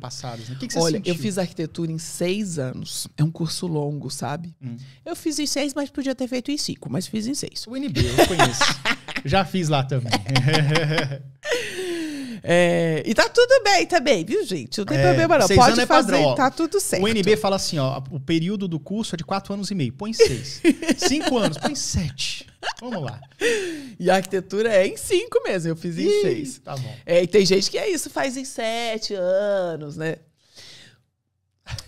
passados? Né? O que, que você Olha, sentiu? eu fiz arquitetura em seis anos. É um curso longo, sabe? Hum. Eu fiz em seis, mas podia ter feito em cinco, mas fiz em seis. O NB, eu conheço. Já fiz lá também. É, e tá tudo bem também, viu, gente? Não tem é, problema, não. Pode é fazer, padrão, tá tudo certo. O NB fala assim: ó, o período do curso é de quatro anos e meio, põe seis. Cinco anos, põe sete. Vamos lá. E a arquitetura é em cinco mesmo, eu fiz em Ih, seis. Tá bom. É, e tem gente que é isso, faz em sete anos, né?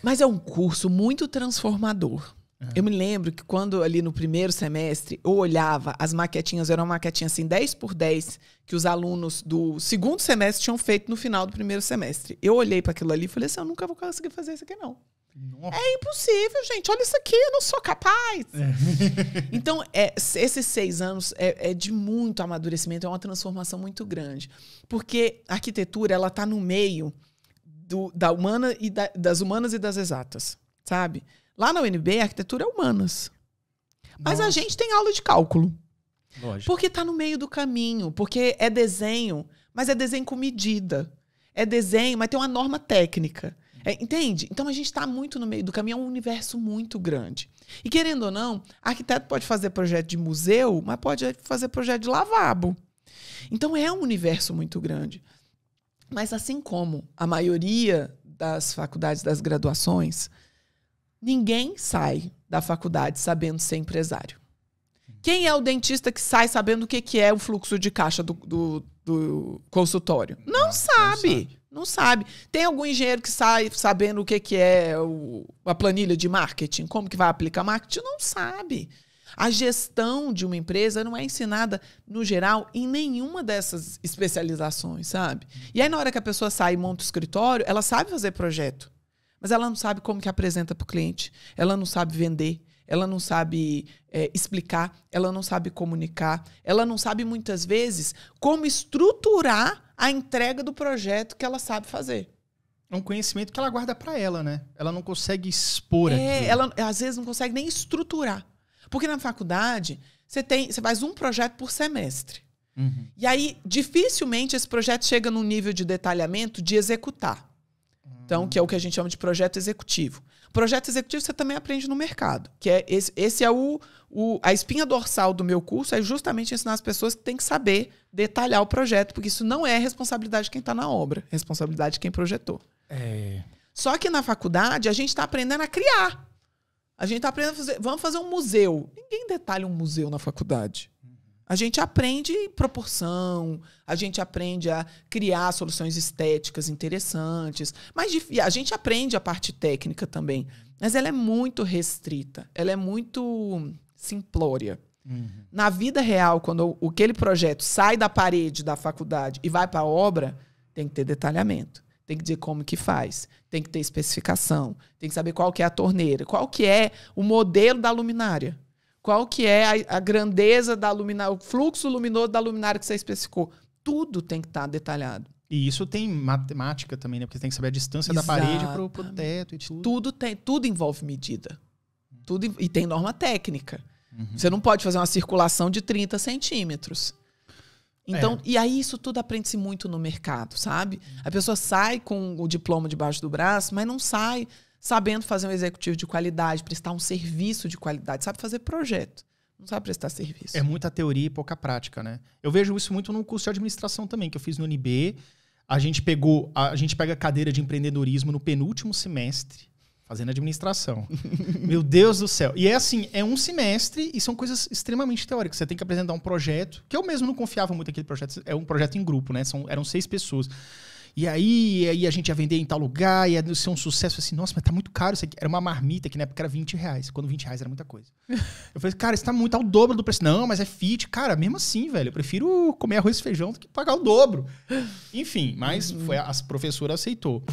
Mas é um curso muito transformador. Uhum. Eu me lembro que quando ali no primeiro semestre eu olhava, as maquetinhas eram maquetinhas assim 10 por 10 que os alunos do segundo semestre tinham feito no final do primeiro semestre. Eu olhei para aquilo ali e falei assim: eu nunca vou conseguir fazer isso aqui não. Nossa. É impossível, gente. Olha isso aqui, eu não sou capaz. É. então, é, esses seis anos é, é, de muito amadurecimento, é uma transformação muito grande. Porque a arquitetura, ela está no meio do, da humana e da, das humanas e das exatas, sabe? Lá na UNB, a arquitetura é humanas. Mas Nossa. a gente tem aula de cálculo. Lógico. Porque está no meio do caminho, porque é desenho, mas é desenho com medida. É desenho, mas tem uma norma técnica. É, entende? Então a gente está muito no meio do caminho, é um universo muito grande. E querendo ou não, arquiteto pode fazer projeto de museu, mas pode fazer projeto de lavabo. Então é um universo muito grande. Mas assim como a maioria das faculdades, das graduações, ninguém sai da faculdade sabendo ser empresário. Quem é o dentista que sai sabendo o que, que é o fluxo de caixa do, do, do consultório? Não, não sabe. Não sabe. Não sabe. Tem algum engenheiro que sai sabendo o que, que é o, a planilha de marketing, como que vai aplicar marketing? Não sabe. A gestão de uma empresa não é ensinada, no geral, em nenhuma dessas especializações, sabe? E aí, na hora que a pessoa sai e monta o escritório, ela sabe fazer projeto, mas ela não sabe como que apresenta para o cliente, ela não sabe vender, ela não sabe é, explicar, ela não sabe comunicar, ela não sabe, muitas vezes, como estruturar a entrega do projeto que ela sabe fazer. É um conhecimento que ela guarda para ela, né? Ela não consegue expor. É, aquilo. ela às vezes não consegue nem estruturar. Porque na faculdade, você tem, você faz um projeto por semestre. Uhum. E aí, dificilmente esse projeto chega num nível de detalhamento de executar. Então, que é o que a gente chama de projeto executivo. Projeto executivo você também aprende no mercado, que é esse, esse é o, o, a espinha dorsal do meu curso é justamente ensinar as pessoas que têm que saber detalhar o projeto, porque isso não é responsabilidade de quem está na obra, é responsabilidade de quem projetou. É. Só que na faculdade a gente está aprendendo a criar. A gente está aprendendo a fazer. Vamos fazer um museu. Ninguém detalha um museu na faculdade. A gente aprende proporção, a gente aprende a criar soluções estéticas interessantes, mas a gente aprende a parte técnica também, mas ela é muito restrita, ela é muito simplória. Uhum. Na vida real, quando o, aquele projeto sai da parede da faculdade e vai para a obra, tem que ter detalhamento, tem que dizer como que faz, tem que ter especificação, tem que saber qual que é a torneira, qual que é o modelo da luminária qual que é a, a grandeza da luminária, o fluxo luminoso da luminária que você especificou. Tudo tem que estar tá detalhado. E isso tem matemática também, né? Porque você tem que saber a distância Exatamente. da parede para o teto e tudo. Tudo, tem, tudo envolve medida. Tudo, e tem norma técnica. Uhum. Você não pode fazer uma circulação de 30 centímetros. Então, é. e aí isso tudo aprende-se muito no mercado, sabe? A pessoa sai com o diploma debaixo do braço, mas não sai sabendo fazer um executivo de qualidade, prestar um serviço de qualidade, sabe fazer projeto, não sabe prestar serviço. É muita teoria e pouca prática, né? Eu vejo isso muito no curso de administração também, que eu fiz no UNB. A gente pegou, a gente pega a cadeira de empreendedorismo no penúltimo semestre, fazendo administração. Meu Deus do céu. E é assim, é um semestre e são coisas extremamente teóricas. Você tem que apresentar um projeto, que eu mesmo não confiava muito naquele projeto, é um projeto em grupo, né? São, eram seis pessoas e aí, aí a gente ia vender em tal lugar, ia ser um sucesso. Eu falei assim, nossa, mas tá muito caro isso aqui. Era uma marmita que na época era 20 reais. Quando 20 reais era muita coisa. eu falei, cara, isso tá muito, tá o dobro do preço. Não, mas é fit. Cara, mesmo assim, velho, eu prefiro comer arroz e feijão do que pagar o dobro. Enfim, mas uhum. foi, a, a professora aceitou.